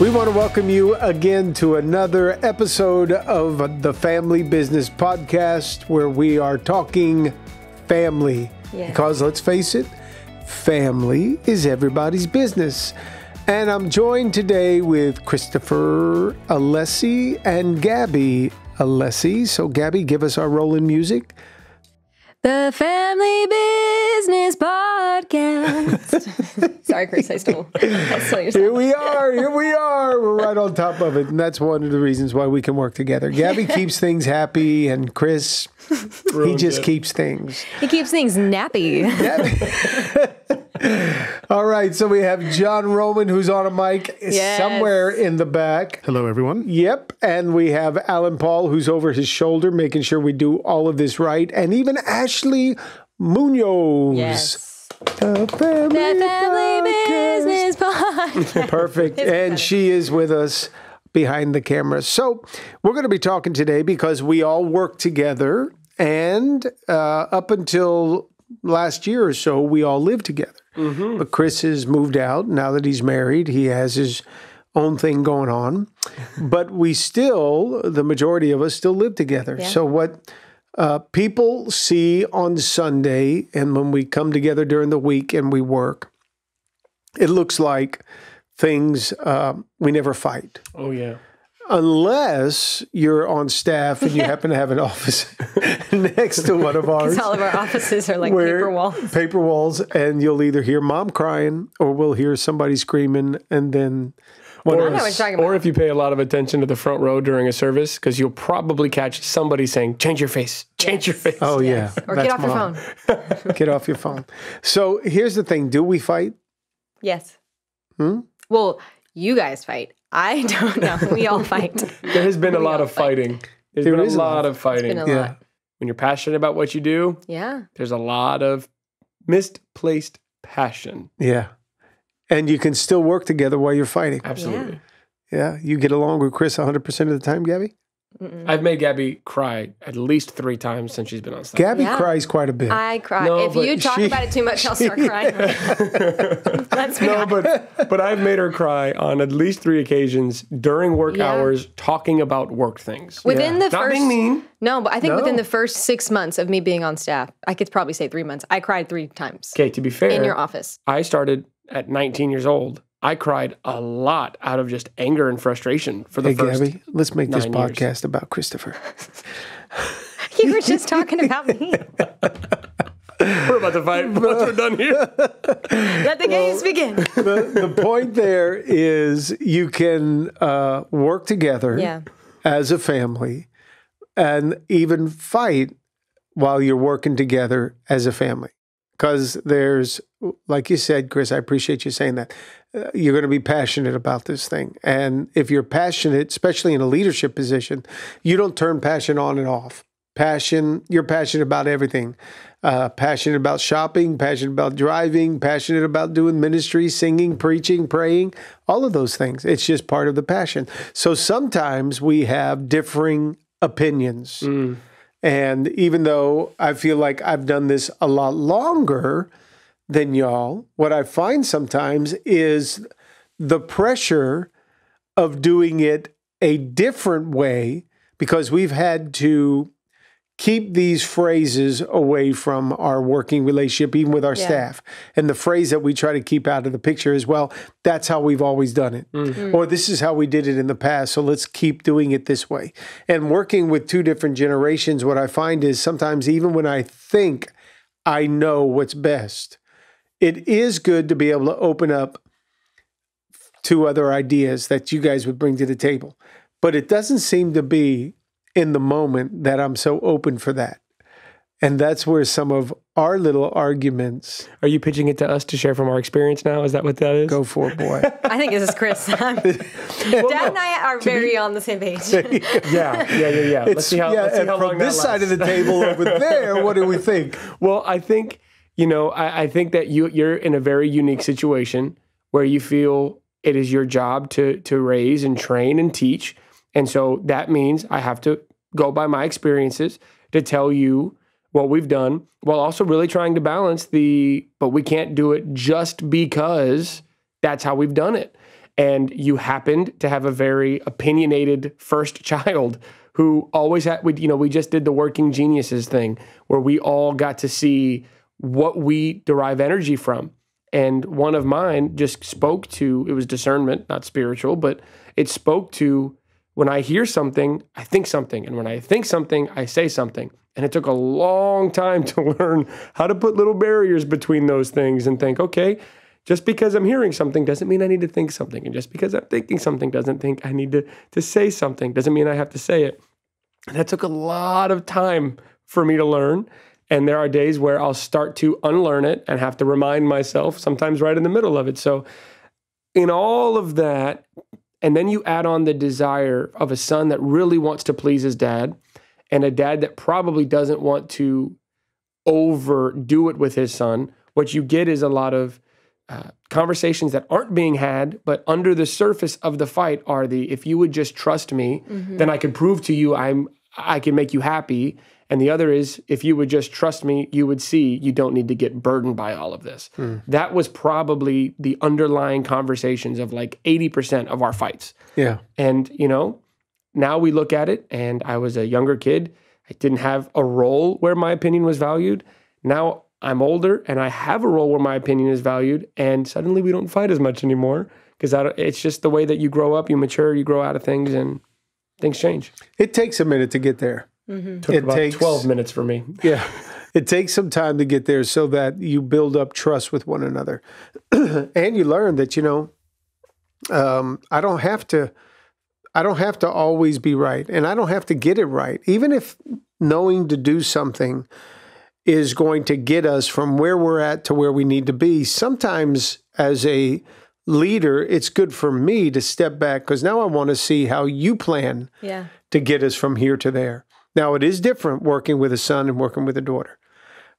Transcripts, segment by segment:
We want to welcome you again to another episode of the Family Business Podcast where we are talking family. Yeah. Because let's face it, family is everybody's business. And I'm joined today with Christopher Alessi and Gabby Alessi. So, Gabby, give us our roll in music. The Family Business Podcast. Sorry, Chris, I stole. I stole your here we are. Here we are. We're right on top of it. And that's one of the reasons why we can work together. Gabby keeps things happy, and Chris, he just it. keeps things. He keeps things nappy. nappy. All right, so we have John Roman, who's on a mic yes. somewhere in the back. Hello, everyone. Yep, and we have Alan Paul, who's over his shoulder, making sure we do all of this right, and even Ashley Munoz. Yes. The family, the family business Perfect, and she is with us behind the camera. So we're going to be talking today because we all work together, and uh, up until last year or so, we all lived together. Mm-hmm. But Chris has moved out. Now that he's married, he has his own thing going on. but we still, the majority of us, still live together. Yeah. So what uh, people see on Sunday and when we come together during the week and we work, it looks like things uh, we never fight. Oh, yeah unless you're on staff and you happen to have an office next to one of ours. all of our offices are like paper walls. Paper walls, and you'll either hear mom crying or we'll hear somebody screaming, and then. Or, us, or if you pay a lot of attention to the front row during a service, because you'll probably catch somebody saying, "Change your face, change yes. your face." Oh yeah, yes. or That's get off mom. your phone. get off your phone. So here's the thing: Do we fight? Yes. Hmm? Well, you guys fight. I don't know. We all fight. there has been a we lot of fight. fighting. There's there been a lot, lot of fighting. yeah. Lot. When you're passionate about what you do, yeah. There's a lot of misplaced passion. Yeah. And you can still work together while you're fighting. Absolutely. Yeah. yeah. You get along with Chris 100% of the time, Gabby? Mm-mm. I've made Gabby cry at least three times since she's been on stage. Gabby yeah. cries quite a bit. I cry. No, if you talk she, about it too much, I'll start crying. Let's no, honest. but but I've made her cry on at least three occasions during work yeah. hours, talking about work things. Within yeah. the Not first, being mean. No, but I think no. within the first six months of me being on staff, I could probably say three months. I cried three times. Okay, to be fair, in your office, I started at 19 years old I cried a lot out of just anger and frustration for the hey, first. Gabby, let's make this podcast years. about Christopher. you were just talking about me. we're about to fight once we're done here. Let the games begin. The, the, point there is you can uh, work together yeah. as a family and even fight while you're working together as a family. Because there's, like you said, Chris, I appreciate you saying that you're going to be passionate about this thing. And if you're passionate, especially in a leadership position, you don't turn passion on and off. Passion, you're passionate about everything. Uh, passionate about shopping, passionate about driving, passionate about doing ministry, singing, preaching, praying, all of those things. It's just part of the passion. So sometimes we have differing opinions. Mm. And even though I feel like I've done this a lot longer, than y'all. What I find sometimes is the pressure of doing it a different way because we've had to keep these phrases away from our working relationship, even with our yeah. staff. And the phrase that we try to keep out of the picture is, well, that's how we've always done it. Mm -hmm. Or this is how we did it in the past. So let's keep doing it this way. And working with two different generations, what I find is sometimes even when I think I know what's best, it is good to be able to open up to other ideas that you guys would bring to the table. But it doesn't seem to be in the moment that I'm so open for that. And that's where some of our little arguments. Are you pitching it to us to share from our experience now? Is that what that is? Go for it, boy. I think this is Chris. well, Dad and I are very be, on the same page. yeah, yeah, yeah, yeah. It's, let's see how, yeah, let's see how long From this side of the table over there, what do we think? Well, I think you know, I, I think that you you're in a very unique situation where you feel it is your job to to raise and train and teach. And so that means I have to go by my experiences to tell you what we've done while also really trying to balance the but we can't do it just because that's how we've done it and you happened to have a very opinionated first child who always had we you know we just did the working geniuses thing where we all got to see what we derive energy from. And one of mine just spoke to it was discernment, not spiritual, but it spoke to when I hear something, I think something. And when I think something, I say something. And it took a long time to learn how to put little barriers between those things and think, okay, just because I'm hearing something doesn't mean I need to think something. And just because I'm thinking something doesn't think I need to, to say something, doesn't mean I have to say it. And that took a lot of time for me to learn. And there are days where I'll start to unlearn it and have to remind myself, sometimes right in the middle of it. So, in all of that, and then you add on the desire of a son that really wants to please his dad and a dad that probably doesn't want to overdo it with his son. What you get is a lot of uh, conversations that aren't being had, but under the surface of the fight are the if you would just trust me, mm-hmm. then I could prove to you I'm I can make you happy and the other is, if you would just trust me, you would see you don't need to get burdened by all of this. Mm. That was probably the underlying conversations of like 80% of our fights. Yeah. And, you know, now we look at it, and I was a younger kid. I didn't have a role where my opinion was valued. Now I'm older and I have a role where my opinion is valued. And suddenly we don't fight as much anymore because it's just the way that you grow up, you mature, you grow out of things, and things change. It takes a minute to get there. Mm-hmm. Took it about takes, 12 minutes for me. Yeah. It takes some time to get there so that you build up trust with one another. and you learn that, you know, um, I don't have to I don't have to always be right and I don't have to get it right. Even if knowing to do something is going to get us from where we're at to where we need to be, sometimes as a leader, it's good for me to step back because now I want to see how you plan yeah. to get us from here to there. Now, it is different working with a son and working with a daughter.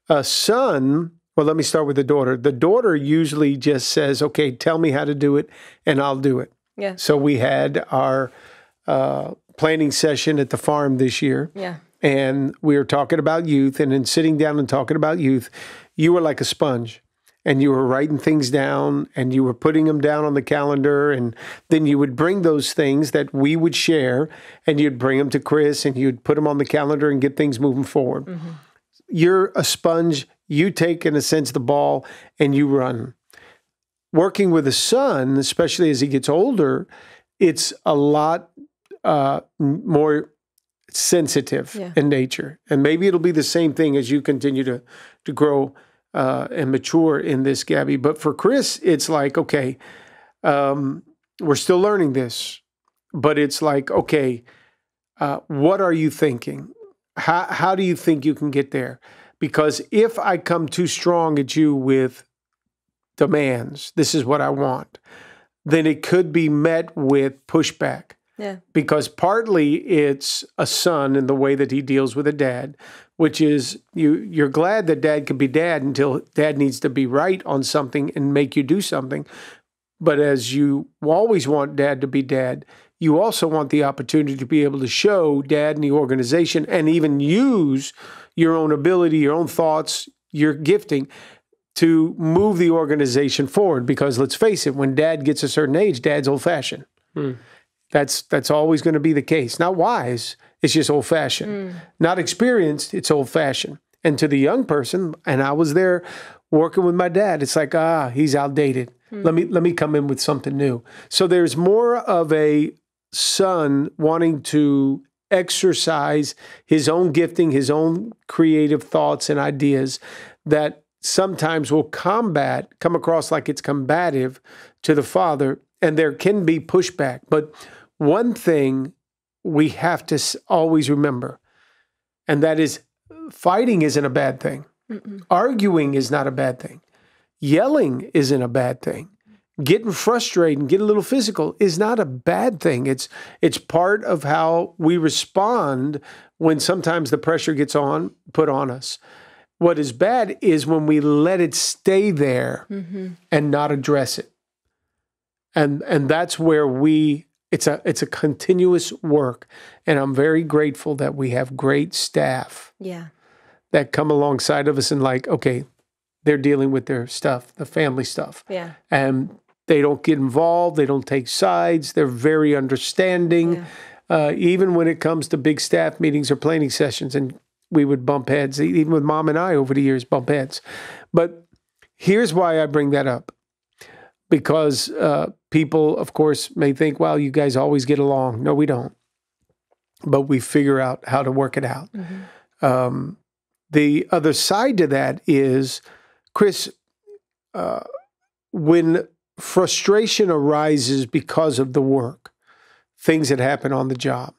A son, well, let me start with the daughter. The daughter usually just says, okay, tell me how to do it and I'll do it. Yeah. So we had our uh, planning session at the farm this year. Yeah. And we were talking about youth. And in sitting down and talking about youth, you were like a sponge and you were writing things down and you were putting them down on the calendar and then you would bring those things that we would share and you'd bring them to Chris and you'd put them on the calendar and get things moving forward. Mm -hmm. You're a sponge, you take in a sense the ball and you run. Working with a son, especially as he gets older, it's a lot uh, more sensitive yeah. in nature. And maybe it'll be the same thing as you continue to to grow uh, and mature in this, Gabby. But for Chris, it's like, okay, um, we're still learning this, but it's like, okay, uh, what are you thinking? How, how do you think you can get there? Because if I come too strong at you with demands, this is what I want, then it could be met with pushback. Yeah. Because partly it's a son in the way that he deals with a dad, which is you you're glad that dad can be dad until dad needs to be right on something and make you do something. But as you always want dad to be dad, you also want the opportunity to be able to show dad and the organization and even use your own ability, your own thoughts, your gifting to move the organization forward. Because let's face it, when dad gets a certain age, dad's old fashioned. Hmm. That's that's always going to be the case. Not wise, it's just old fashioned. Mm. Not experienced, it's old fashioned. And to the young person, and I was there working with my dad, it's like, ah, he's outdated. Mm. Let me let me come in with something new. So there's more of a son wanting to exercise his own gifting, his own creative thoughts and ideas that sometimes will combat, come across like it's combative to the father and there can be pushback. But one thing we have to always remember, and that is fighting isn't a bad thing, Mm-mm. arguing is not a bad thing, yelling isn't a bad thing. Getting frustrated and getting a little physical is not a bad thing. It's it's part of how we respond when sometimes the pressure gets on put on us. What is bad is when we let it stay there mm-hmm. and not address it and and that's where we it's a it's a continuous work and i'm very grateful that we have great staff yeah that come alongside of us and like okay they're dealing with their stuff the family stuff yeah and they don't get involved they don't take sides they're very understanding yeah. uh, even when it comes to big staff meetings or planning sessions and we would bump heads even with mom and i over the years bump heads but here's why i bring that up because uh, people, of course, may think, well, you guys always get along. No, we don't. But we figure out how to work it out. Mm-hmm. Um, the other side to that is, Chris, uh, when frustration arises because of the work, things that happen on the job,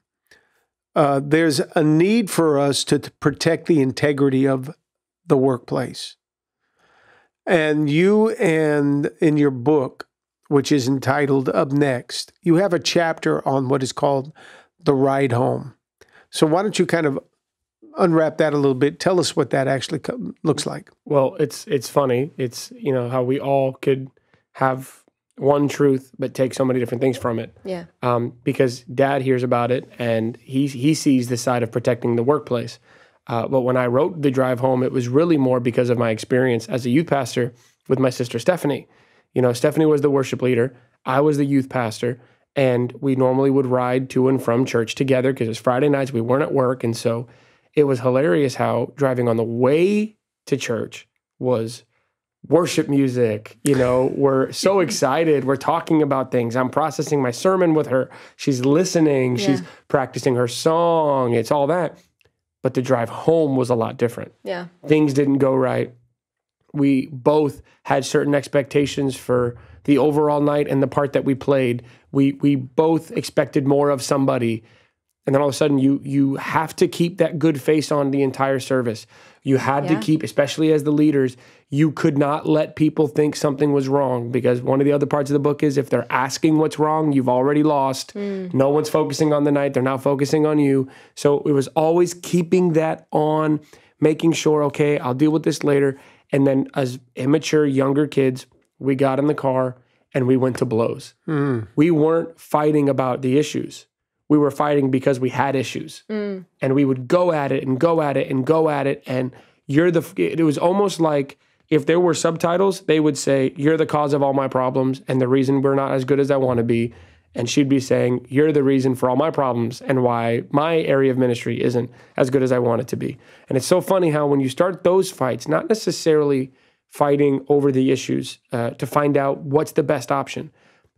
uh, there's a need for us to, to protect the integrity of the workplace. And you and in your book, which is entitled Up Next, you have a chapter on what is called the ride home. So why don't you kind of unwrap that a little bit? Tell us what that actually co- looks like. Well, it's it's funny. It's you know how we all could have one truth but take so many different things from it. Yeah. Um, because dad hears about it and he he sees the side of protecting the workplace. Uh, but when I wrote the drive home, it was really more because of my experience as a youth pastor with my sister Stephanie. You know, Stephanie was the worship leader, I was the youth pastor, and we normally would ride to and from church together because it's Friday nights, we weren't at work. And so it was hilarious how driving on the way to church was worship music. You know, we're so excited. We're talking about things. I'm processing my sermon with her. She's listening. Yeah. She's practicing her song. It's all that but the drive home was a lot different. Yeah. Things didn't go right. We both had certain expectations for the overall night and the part that we played. We we both expected more of somebody. And then all of a sudden you you have to keep that good face on the entire service. You had yeah. to keep, especially as the leaders, you could not let people think something was wrong because one of the other parts of the book is if they're asking what's wrong, you've already lost. Mm. No one's focusing on the night, they're not focusing on you. So it was always keeping that on, making sure, okay, I'll deal with this later. And then as immature, younger kids, we got in the car and we went to blows. Mm. We weren't fighting about the issues we were fighting because we had issues. Mm. And we would go at it and go at it and go at it. And you're the, it was almost like if there were subtitles, they would say, You're the cause of all my problems and the reason we're not as good as I want to be. And she'd be saying, You're the reason for all my problems and why my area of ministry isn't as good as I want it to be. And it's so funny how when you start those fights, not necessarily fighting over the issues uh, to find out what's the best option,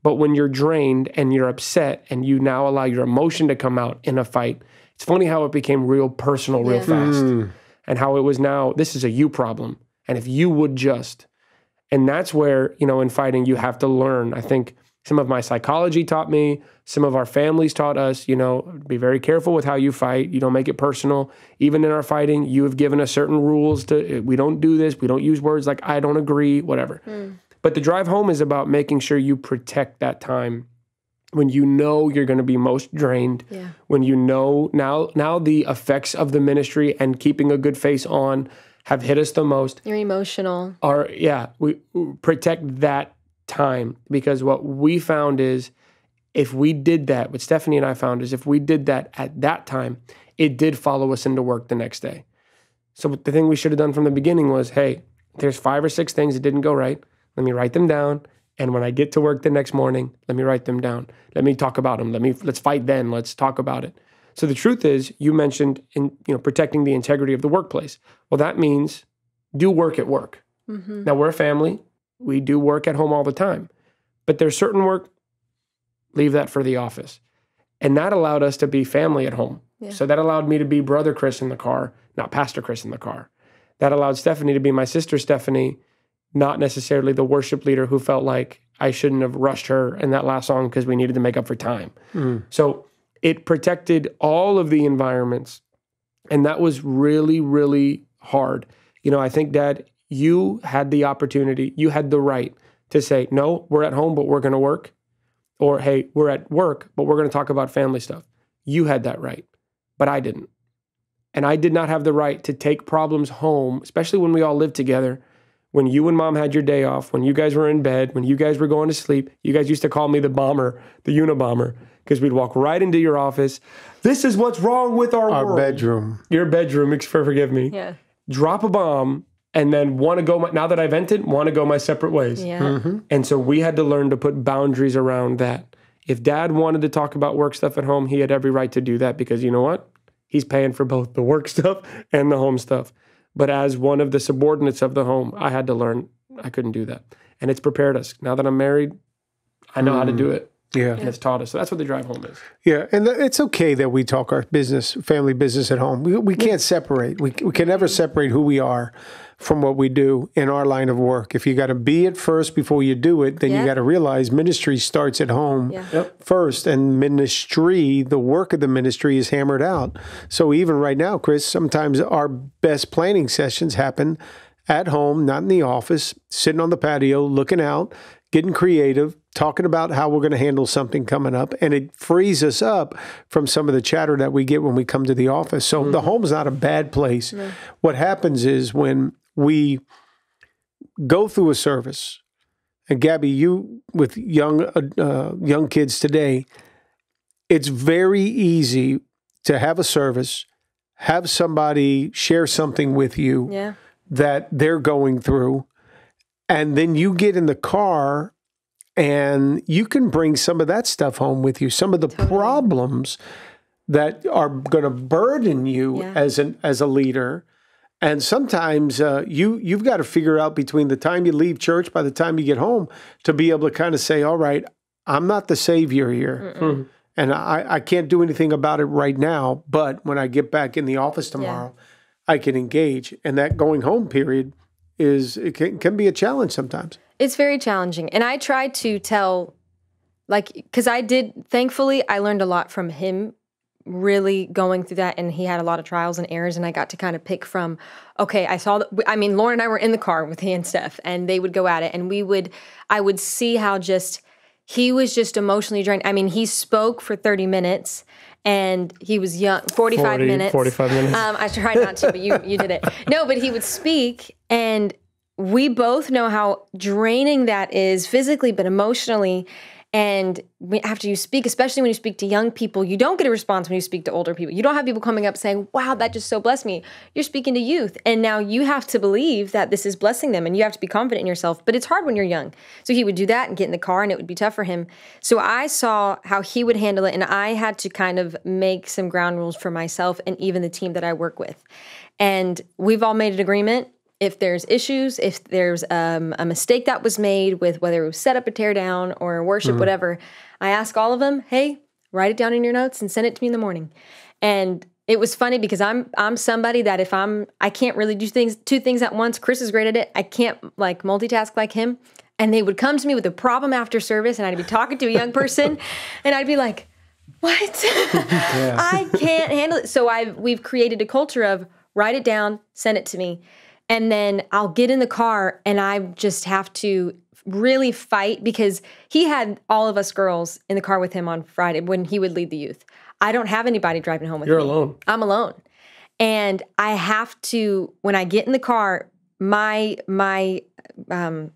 but when you're drained and you're upset and you now allow your emotion to come out in a fight, it's funny how it became real personal real yeah. fast mm. and how it was now this is a you problem. And if you would just, and that's where, you know, in fighting, you have to learn. I think some of my psychology taught me, some of our families taught us, you know, be very careful with how you fight. You don't make it personal. Even in our fighting, you have given us certain rules to, we don't do this, we don't use words like I don't agree, whatever. Mm. But the drive home is about making sure you protect that time when you know you're going to be most drained yeah. when you know now now the effects of the ministry and keeping a good face on have hit us the most you're emotional are yeah we protect that time because what we found is if we did that what stephanie and i found is if we did that at that time it did follow us into work the next day so the thing we should have done from the beginning was hey there's five or six things that didn't go right let me write them down. And when I get to work the next morning, let me write them down. Let me talk about them. Let me let's fight then. Let's talk about it. So the truth is, you mentioned in you know protecting the integrity of the workplace. Well, that means do work at work. Mm-hmm. Now we're a family. We do work at home all the time, but there's certain work. Leave that for the office, and that allowed us to be family at home. Yeah. So that allowed me to be brother Chris in the car, not Pastor Chris in the car. That allowed Stephanie to be my sister Stephanie not necessarily the worship leader who felt like I shouldn't have rushed her in that last song because we needed to make up for time. Mm. So it protected all of the environments. And that was really, really hard. You know, I think, Dad, you had the opportunity, you had the right to say, no, we're at home, but we're going to work. Or, hey, we're at work, but we're going to talk about family stuff. You had that right, but I didn't. And I did not have the right to take problems home, especially when we all lived together, when you and mom had your day off, when you guys were in bed, when you guys were going to sleep, you guys used to call me the bomber, the Unabomber, because we'd walk right into your office. This is what's wrong with our, our world. bedroom. Your bedroom, forgive me. Yeah. Drop a bomb and then want to go, my, now that I vented, want to go my separate ways. Yeah. Mm-hmm. And so we had to learn to put boundaries around that. If dad wanted to talk about work stuff at home, he had every right to do that because you know what? He's paying for both the work stuff and the home stuff. But as one of the subordinates of the home, I had to learn I couldn't do that. And it's prepared us. Now that I'm married, I know mm. how to do hmm. it yeah. has taught us. So that's what the drive home is. Yeah, and it's okay that we talk our business, family business at home. We, we can't separate. We, we can never separate who we are from what we do in our line of work. If you got to be it first before you do it, then yeah. you got to realize ministry starts at home yeah. yep. first, and ministry, the work of the ministry is hammered out. So even right now, Chris, sometimes our best planning sessions happen at home, not in the office, sitting on the patio, looking out, getting creative, talking about how we're going to handle something coming up. And it frees us up from some of the chatter that we get when we come to the office. So mm-hmm. the home's not a bad place. What happens is when we go through a service, and Gabby, you with young uh, uh, young kids today, it's very easy to have a service, have somebody share something with you yeah. that they're going through and then you get in the car and you can bring some of that stuff home with you. Some of the totally. problems that are going to burden you yeah. as an as a leader. And sometimes uh, you you've got to figure out between the time you leave church by the time you get home to be able to kind of say, all right, I'm not the savior here. mm And I, I can't do anything about it right now, but when I get back in the office tomorrow, yeah. I can engage. And that going home period is it can, can be a challenge sometimes. It's very challenging, and I try to tell, like, because I did. Thankfully, I learned a lot from him really going through that and he had a lot of trials and errors and i got to kind of pick from okay i saw the, i mean lauren and i were in the car with he and steph and they would go at it and we would i would see how just he was just emotionally drained i mean he spoke for 30 minutes and he was young, 45 40, minutes. 45 minutes. Um, I tried not to, but you, you did it. No, but he would speak, and we both know how draining that is physically, but emotionally. And after you speak, especially when you speak to young people, you don't get a response when you speak to older people. You don't have people coming up saying, wow, that just so blessed me. You're speaking to youth. And now you have to believe that this is blessing them and you have to be confident in yourself. But it's hard when you're young. So he would do that and get in the car and it would be tough for him. So I saw how he would handle it. And I had to kind of make some ground rules for myself and even the team that I work with. And we've all made an agreement if there's issues, if there's um, a mistake that was made with whether it was set up a teardown or worship, mm-hmm. whatever, I ask all of them, hey, write it down in your notes and send it to me in the morning. And it was funny because I'm I'm somebody that if I'm I can't really do things two things at once. Chris is great at it. I can't like multitask like him. And they would come to me with a problem after service, and I'd be talking to a young person, and I'd be like, "What? I can't handle it." So I we've created a culture of write it down, send it to me and then I'll get in the car and I just have to really fight because he had all of us girls in the car with him on Friday when he would lead the youth. I don't have anybody driving home with You're me. You're alone. I'm alone. And I have to when I get in the car, my my um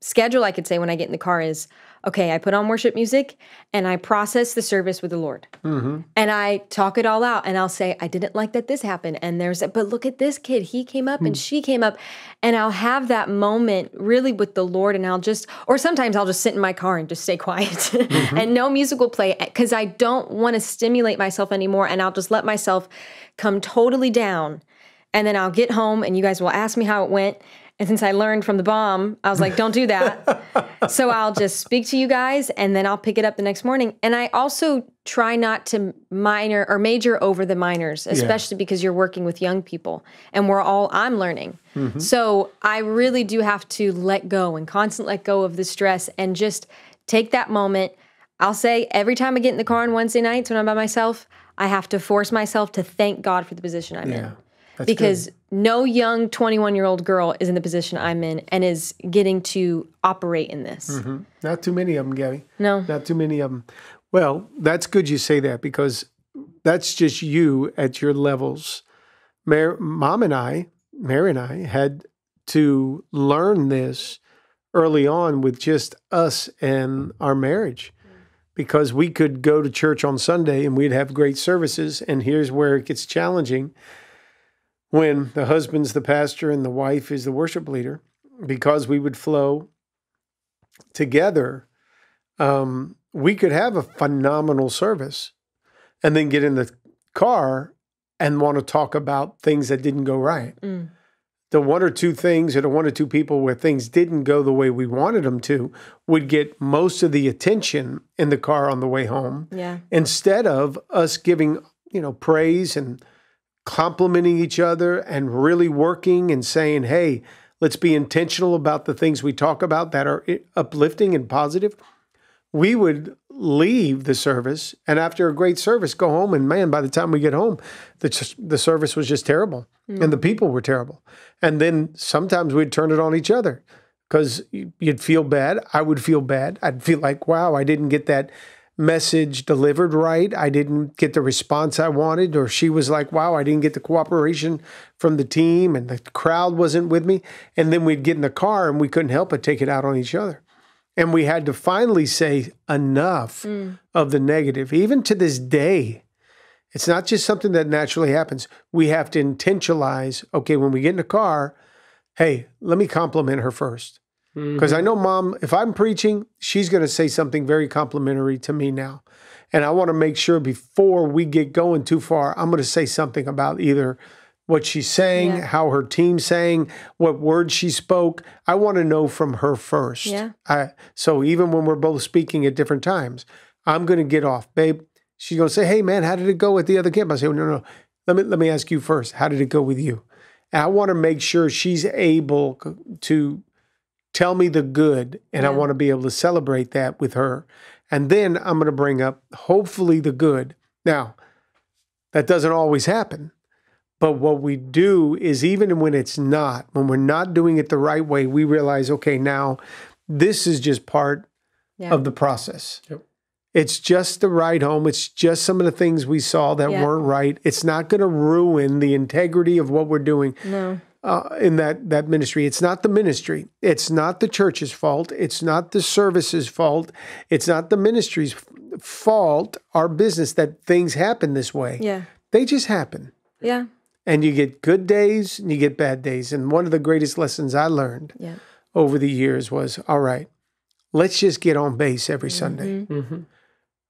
schedule I could say when I get in the car is okay, I put on worship music and I process the service with the Lord. Mm-hmm. And I talk it all out and I'll say, I didn't like that this happened. And there's, a, but look at this kid. He came up mm. and hmm. she came up. And I'll have that moment really with the Lord. And I'll just, or sometimes I'll just sit in my car and just stay quiet mm-hmm. and no music will play because I don't want to stimulate myself anymore. And I'll just let myself come totally down. And then I'll get home and you guys will ask me how it went. And since I learned from the bomb, I was like, don't do that. so I'll just speak to you guys and then I'll pick it up the next morning. And I also try not to minor or major over the minors, especially yeah. because you're working with young people and we're all I'm learning. Mm-hmm. So I really do have to let go and constant let go of the stress and just take that moment. I'll say every time I get in the car on Wednesday nights when I'm by myself, I have to force myself to thank God for the position I'm yeah. in. That's because good. no young 21 year old girl is in the position I'm in and is getting to operate in this. Mm-hmm. Not too many of them, Gabby. No. Not too many of them. Well, that's good you say that because that's just you at your levels. Mar- Mom and I, Mary and I, had to learn this early on with just us and our marriage because we could go to church on Sunday and we'd have great services. And here's where it gets challenging when the husband's the pastor and the wife is the worship leader, because we would flow together, um, we could have a phenomenal service and then get in the car and want to talk about things that didn't go right. Mm. The one or two things or the one or two people where things didn't go the way we wanted them to would get most of the attention in the car on the way home. Yeah. Instead of us giving, you know, praise and complimenting each other and really working and saying, hey, let's be intentional about the things we talk about that are uplifting and positive, we would leave the service and after a great service go home and man by the time we get home the the service was just terrible mm. and the people were terrible and then sometimes we'd turn it on each other cuz you'd feel bad I would feel bad I'd feel like wow I didn't get that message delivered right. I didn't get the response I wanted, or she was like, wow, I didn't get the cooperation from the team and the crowd wasn't with me. And then we'd get in the car and we couldn't help but take it out on each other. And we had to finally say enough mm. of the negative. Even to this day, it's not just something that naturally happens. We have to intentionalize okay, when we get in the car, hey, let me compliment her first. Mm-hmm. Because mm -hmm. I know mom, if I'm preaching, she's going to say something very complimentary to me now. And I want to make sure before we get going too far, I'm going to say something about either what she's saying, yeah. how her team's saying, what words she spoke. I want to know from her first. Yeah. I, so even when we're both speaking at different times, I'm going to get off, babe. She's going to say, "Hey, man, how did it go at the other camp?" I say, well, oh, "No, no, let me let me ask you first. How did it go with you?" And I want to make sure she's able to Tell me the good, and yeah. I want to be able to celebrate that with her. And then I'm going to bring up hopefully the good. Now, that doesn't always happen. But what we do is even when it's not, when we're not doing it the right way, we realize, okay, now this is just part yeah. of the process. Yep. It's just the ride home. It's just some of the things we saw that yeah. weren't right. It's not going to ruin the integrity of what we're doing. No uh, in that that ministry. It's not the ministry. It's not the church's fault. It's not the service's fault. It's not the ministry's fault. Our business that things happen this way. Yeah, they just happen. Yeah, and you get good days and you get bad days. And one of the greatest lessons I learned yeah. over the years was, all right, let's just get on base every mm-hmm. Sunday. Mm-hmm.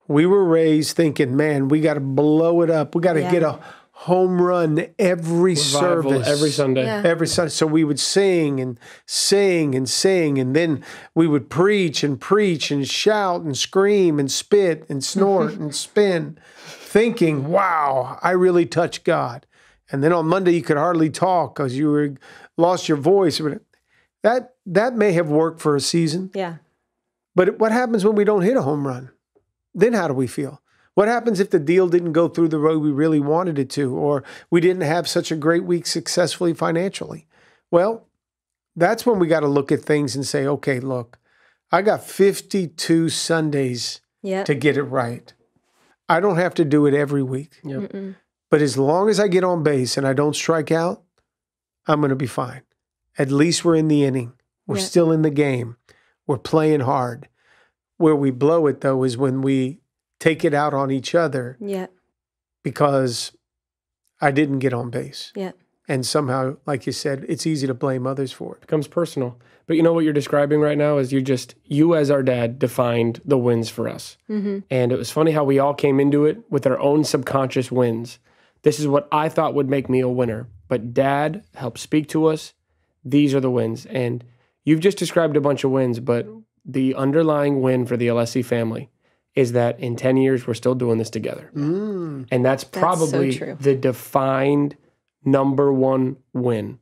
We were raised thinking, man, we got to blow it up. We got to yeah. get a home run every Revival service every Sunday. Yeah. Every Sunday. So we would sing and sing and sing, and then we would preach and preach and shout and scream and spit and snort and spin, thinking, "Wow, I really touched God." And then on Monday you could hardly talk because you were lost your voice. That that may have worked for a season. Yeah. But what happens when we don't hit a home run? Then how do we feel? What happens if the deal didn't go through the way we really wanted it to, or we didn't have such a great week successfully financially? Well, that's when we got to look at things and say, okay, look, I got 52 Sundays yep. to get it right. I don't have to do it every week. Yep. But as long as I get on base and I don't strike out, I'm going to be fine. At least we're in the inning. We're yep. still in the game. We're playing hard. Where we blow it, though, is when we take it out on each other. Yeah. Because I didn't get on base. Yeah. And somehow, like you said, it's easy to blame others for it. Becomes personal. But you know what you're describing right now is you just you as our dad defined the wins for us. Mm-hmm. And it was funny how we all came into it with our own subconscious wins. This is what I thought would make me a winner, but dad helped speak to us. These are the wins. And you've just described a bunch of wins, but the underlying win for the LSC family is that in 10 years we're still doing this together. Mm. And that's probably that's so the defined number one win.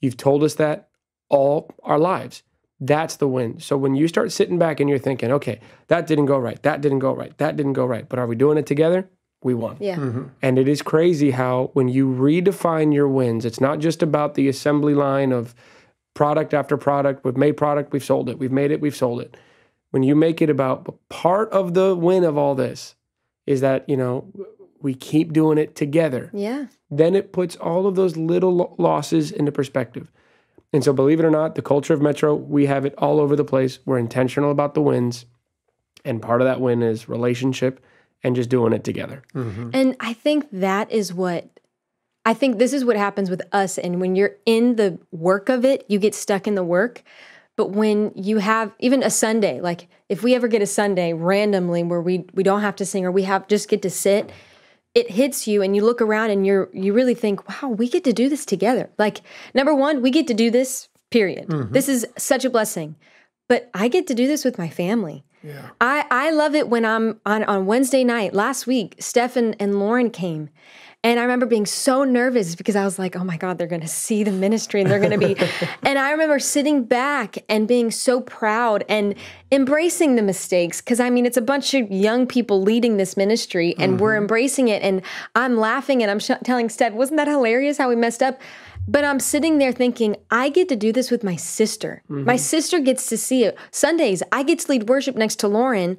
You've told us that all our lives. That's the win. So when you start sitting back and you're thinking, okay, that didn't go right, that didn't go right, that didn't go right, but are we doing it together? We won. Yeah. Mm-hmm. And it is crazy how when you redefine your wins, it's not just about the assembly line of product after product. We've made product, we've sold it, we've made it, we've sold it when you make it about part of the win of all this is that, you know, we keep doing it together. Yeah. Then it puts all of those little losses into perspective. And so, believe it or not, the culture of Metro, we have it all over the place. We're intentional about the wins. And part of that win is relationship and just doing it together. Mm-hmm. And I think that is what I think this is what happens with us. And when you're in the work of it, you get stuck in the work. But when you have even a Sunday, like if we ever get a Sunday randomly where we we don't have to sing or we have just get to sit, it hits you and you look around and you're you really think, wow, we get to do this together. Like number one, we get to do this. Period. Mm-hmm. This is such a blessing. But I get to do this with my family. Yeah. I, I love it when I'm on, on Wednesday night last week, Stefan and Lauren came and I remember being so nervous because I was like, oh my God, they're going to see the ministry and they're going to be. and I remember sitting back and being so proud and embracing the mistakes. Because I mean, it's a bunch of young people leading this ministry and mm-hmm. we're embracing it. And I'm laughing and I'm sh- telling Stead, wasn't that hilarious how we messed up? But I'm sitting there thinking, I get to do this with my sister. Mm-hmm. My sister gets to see it. Sundays, I get to lead worship next to Lauren.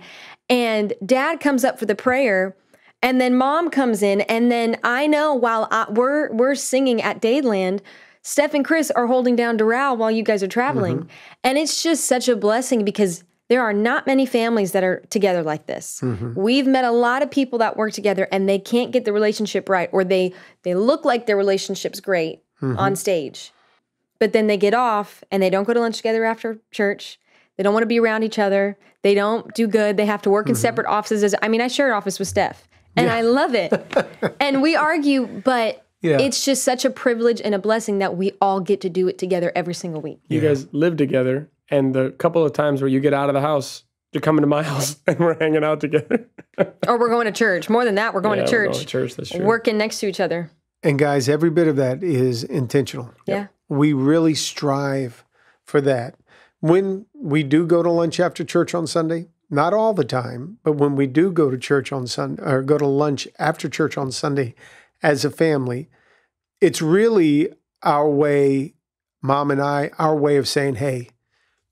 And dad comes up for the prayer and then mom comes in and then i know while I, we're we're singing at dadeland steph and chris are holding down doral while you guys are traveling mm-hmm. and it's just such a blessing because there are not many families that are together like this mm-hmm. we've met a lot of people that work together and they can't get the relationship right or they they look like their relationship's great mm-hmm. on stage but then they get off and they don't go to lunch together after church they don't want to be around each other they don't do good they have to work in mm-hmm. separate offices i mean i an office with steph and yeah. I love it. and we argue, but yeah. it's just such a privilege and a blessing that we all get to do it together every single week. You yeah. guys live together, and the couple of times where you get out of the house, you're coming to my house and we're hanging out together. or we're going to church. More than that, we're going to church. Going to church, that's true. Working next to each other. And guys, every bit of that is intentional. Yeah. We really strive for that. When we do go to lunch after church on Sunday, not all the time, but when we do go to church on Sunday or go to lunch after church on Sunday as a family, it's really our way, mom and I, our way of saying, hey,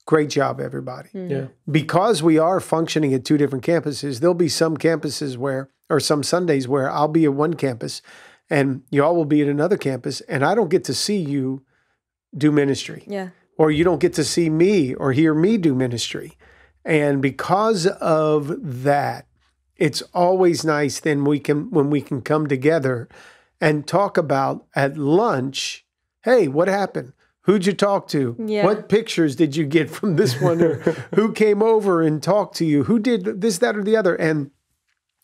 great job, everybody. Mm-hmm. Yeah. Because we are functioning at two different campuses, there'll be some campuses where, or some Sundays where I'll be at one campus and y'all will be at another campus, and I don't get to see you do ministry. Yeah. Or you don't get to see me or hear me do ministry. And because of that, it's always nice then we can when we can come together and talk about at lunch, hey, what happened? Who'd you talk to? Yeah. What pictures did you get from this one? Or who came over and talked to you? Who did this, that, or the other? And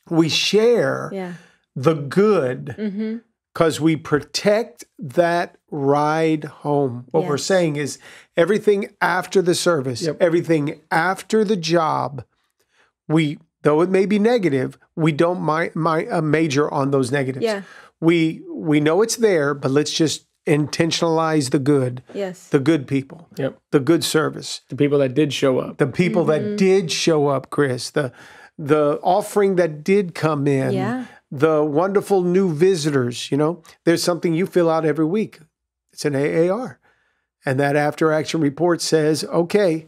we share yeah. the good mm-hmm because we protect that ride home. What yes. we're saying is everything after the service, yep. everything after the job, we, though it may be negative, we don't my, my, uh, major on those negatives. Yeah. We, we know it's there, but let's just intentionalize the good. Yes. The good people. Yep. The good service. The people that did show up. The people mm -hmm. that mm-hmm. did show up, Chris. The the offering that did come in. Yeah the wonderful new visitors. You know, there's something you fill out every week. It's an AAR. And that after action report says, okay,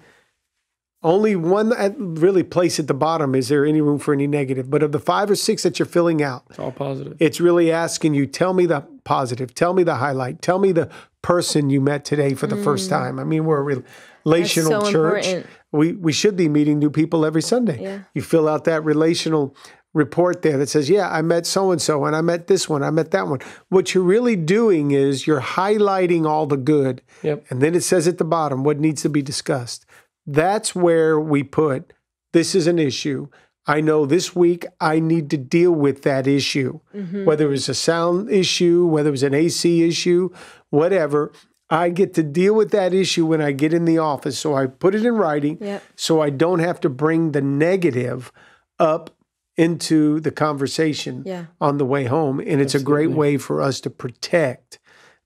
only one uh, really place at the bottom is there any room for any negative. But of the five or six that you're filling out, it's all positive. It's really asking you, tell me the positive, tell me the highlight, tell me the person you met today for the mm. first time. I mean, we're a relational so church. Important. We we should be meeting new people every Sunday. Yeah. You fill out that relational report there that says, yeah, I met so and so, and I met this one, I met that one. What you're really doing is you're highlighting all the good. Yep. And then it says at the bottom what needs to be discussed. That's where we put this is an issue. I know this week I need to deal with that issue, mm-hmm. whether it was a sound issue, whether it was an AC issue, whatever. I get to deal with that issue when I get in the office. So I put it in writing yep. so I don't have to bring the negative up into the conversation yeah. on the way home. And it's Absolutely. a great way for us to protect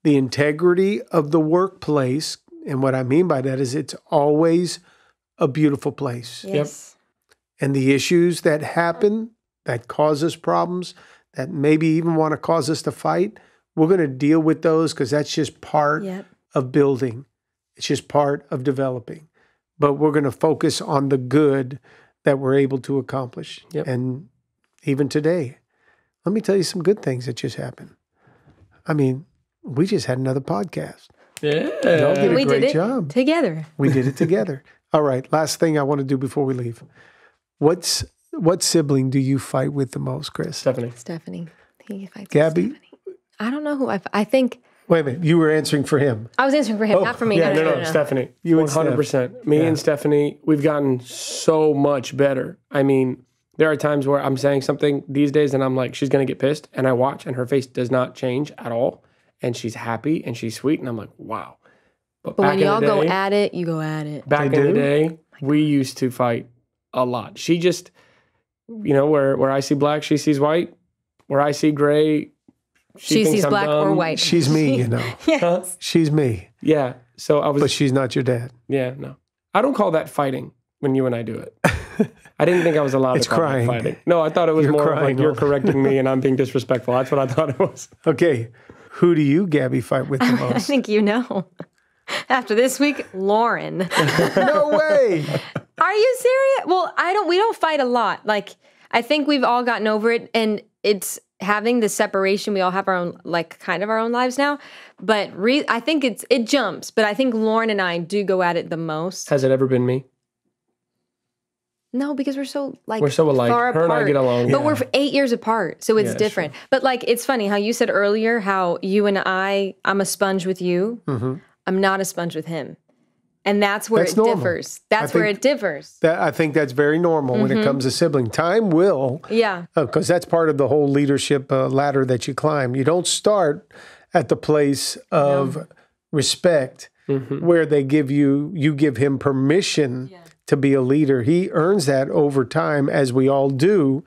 the integrity of the workplace. And what I mean by that is it's always a beautiful place. Yes. Yep. And the issues that happen that cause us problems, that maybe even want to cause us to fight, we're going to deal with those because that's just part yep. of building. It's just part of developing. But we're going to focus on the good that we're able to accomplish. Yep. And even today, let me tell you some good things that just happened. I mean, we just had another podcast. Yeah. did a we great did job. Together. We did it together. All right. Last thing I want to do before we leave. What's what sibling do you fight with the most, Chris? Stephanie. Stephanie. He fights Gabby. Stephanie. I don't know who I think Wait a minute. You were answering for him. I was answering for him, oh, not for me. Yeah, no, no, no, no, no. Stephanie. You 100%. Steph. Me yeah. and Stephanie, we've gotten so much better. I mean, there are times where I'm saying something these days and I'm like, she's going to get pissed. And I watch and her face does not change at all. And she's happy and she's sweet. And I'm like, wow. But, but when y'all day, go at it, you go at it. Back they in do? the day, oh we used to fight a lot. She just, you know, where, where I see black, she sees white. Where I see gray, she, she sees I'm black dumb. or white. She's me, you know. yes. Huh? She's me. Yeah. So I was. But she's not your dad. Yeah, no. I don't call that fighting when you and I do it. I didn't think I was allowed it's to call crying. fighting. No, I thought it was you're more like you're correcting me and I'm being disrespectful. That's what I thought it was. Okay. Who do you, Gabby, fight with the most? I think you know. After this week, Lauren. no way. Are you serious? Well, I don't we don't fight a lot. Like I think we've all gotten over it and it's having the separation we all have our own like kind of our own lives now but re- i think it's it jumps but i think lauren and i do go at it the most has it ever been me no because we're so like we're so alike far her apart. and i get along but yeah. we're eight years apart so it's yeah, different but like it's funny how you said earlier how you and i i'm a sponge with you mm-hmm. i'm not a sponge with him and that's where that's it normal. differs. That's where it differs. That, I think that's very normal mm-hmm. when it mm-hmm. comes to sibling. Time will. Yeah. Because uh, that's part of the whole leadership uh, ladder that you climb. You don't start at the place of no. respect mm-hmm. where they give you, you give him permission yeah. to be a leader. He earns that over time, as we all do.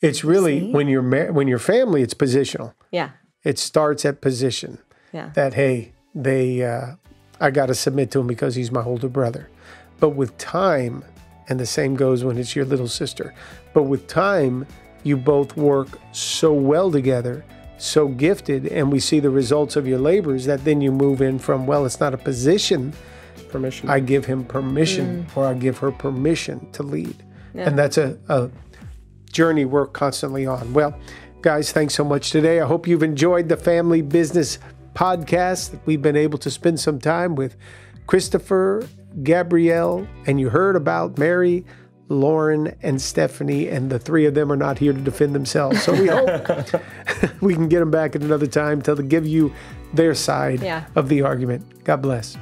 It's really See? when you're when you're family, it's positional. Yeah. It starts at position. Yeah. That hey, they uh, I got to submit to him because he's my older brother. But with time, and the same goes when it's your little sister, but with time, you both work so well together, so gifted, and we see the results of your labors that then you move in from, well, it's not a position. Permission. I give him permission mm. or I give her permission to lead. Yeah. And that's a, a journey we're constantly on. Well, guys, thanks so much today. I hope you've enjoyed the family business podcast that we've been able to spend some time with Christopher, Gabrielle, and you heard about Mary, Lauren, and Stephanie, and the three of them are not here to defend themselves. So we hope we can get them back at another time to give you their side yeah. of the argument. God bless.